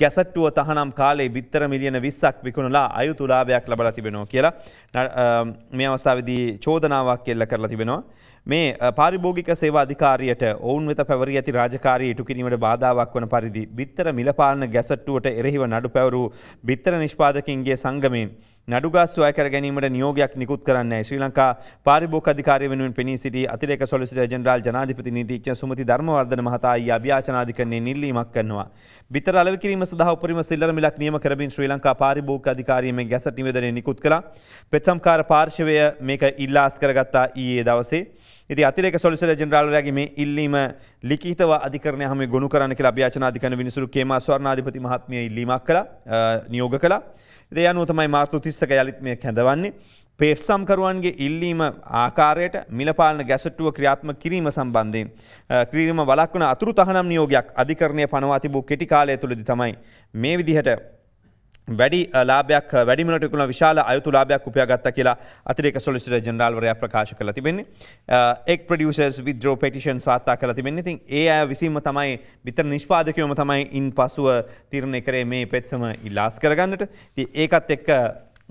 ගැසට්ටුව තහනම් කාලේ බිත්තර මිලියන විස්සක් විකුණලා අයු තුලාභයක් ලබල තිබෙනවා කියලා මේ අවස්ථාවදී චෝදනාවක් කෙල්ල කරලා තිබෙනවා. මේ පාරිභෝගික සේවා අධිකාරියට ඔවුන් වෙත පැවරී ඇති රාජකාරී ඉටු කිරීමට බාධාවක් වන පරිදි බිත්තර මිලපාලන ගැසට්ටුවට එරෙහිව නඩු පැවරූ බිත්තර නිෂ්පාදකින්ගේ සංගමයෙන් නඩුගාස්තු අය කර ගැනීමට නියෝගයක් නිකුත් කරන්නයි ශ්‍රී ලංකා පාරිභෝග අධිකාරිය වෙනුවෙන් පෙනී සිටි අතිරේක සොලිසිටර් ජෙනරාල් ජනාධිපති නීතිඥ සුමති ධර්මවර්ධන මහතා ඊ අභියාචනාධිකරණයේ නිල්ලීමක් කරනවා. බිත්තර අලෙවි කිරීම සඳහා උපරිම සිල්ලර මිලක් නියම කරමින් ශ්‍රී ලංකා පාරිභෝගික අධිකාරියෙන් ගැසට් නිවේදනය නිකුත් කළා. පෙත්සම්කාර පාර්ශවය මේක ඉල්ලාස් කරගත්තා ඊයේ දවසේ. ඉති අතිරේක සොලිසර ජනරාලයාගේ මේ ඉල්ලීම ලිඛිතව අධිකරණය හැම ගොනු කරන්න කියලා අභ්‍යාචන අධිකරණ විනිසුරු කේමා ස්වර්ණාධිපති මහත්මිය ඉල්ලීමක් කළා නියෝග කළා. ඒ අනුව තමයි මාර්තු 30ක යලිත් මේ කැඳවන්නේ. පේට්සම්කරුවන්ගේ ඉල්ලීම ආකාරයට මිලපාලන ගැසටුව ක්‍රියාත්ම කිරීම සම්බන්ධයෙන්. ක්‍රීම වලක්වන අතුරු තහනම් නියෝගයක් අධිකරණය පනවා තිබූ කෙටි කාලය තුළදි තමයි මේ විදිහට වැඩි ලාබයක් වැඩිමනටකුණ විශාල අයුතු ලාබයක් උපයාගත්ත කියලා අතිරේක සොලිසිට ජනරල්වරයා ප්‍රකාශ කළ තිබෙන්නේ එක් ප්‍රඩියසර්ස් විද්‍රෝ පටිෂන් වාර්තා කළ තිබෙන්නේ තින් ඒ අය විසින්ම තමයි බිතර නිෂ්පාදකයෝම තමයි ඉන් පසුව තිරණය කරේ මේ පෙත්සම ඉල්ලාස් කරගන්නට ඒකත් එක්ක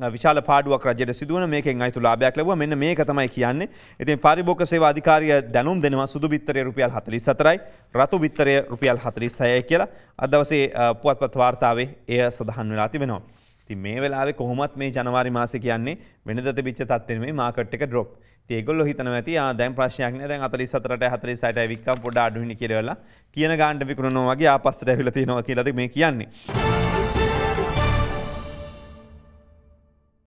විශාල පාඩුවක් රජයට සිදුවන මේකෙන් අයිතු ලාභයක් ලැබුවා මෙන්න මේක තමයි කියන්නේ. ඉතින් පාරිභෝගික සේවා අධිකාරිය දැනුම් දෙනවා සුදු බිත්තරය රුපියල් 44යි රතු බිත්තරය රුපියල් 46යි කියලා අද දවසේ පුවත්පත් වාර්තාවේ එය සඳහන් වෙලා තිබෙනවා. ති මේ වෙලාවේ කොහොමත් මේ ජනවාරි මාස කියන්නේ වෙනද තිබිච්ච තත්ත්වෙන මේ මාකට් එක ඩ්‍රොප්. ඒගොල්ලෝ හිතනවා ඇති දැන් ප්‍රශ්නයක් නෑ දැන් 47ට 46ට වික්කම් පොඩ්ඩ අඩු වෙන කියලා කියන ගානට විකුණනවා වගේ ආපස්සට ඇවිල්ලා තියෙනවා කියලාද මේ කියන්නේ.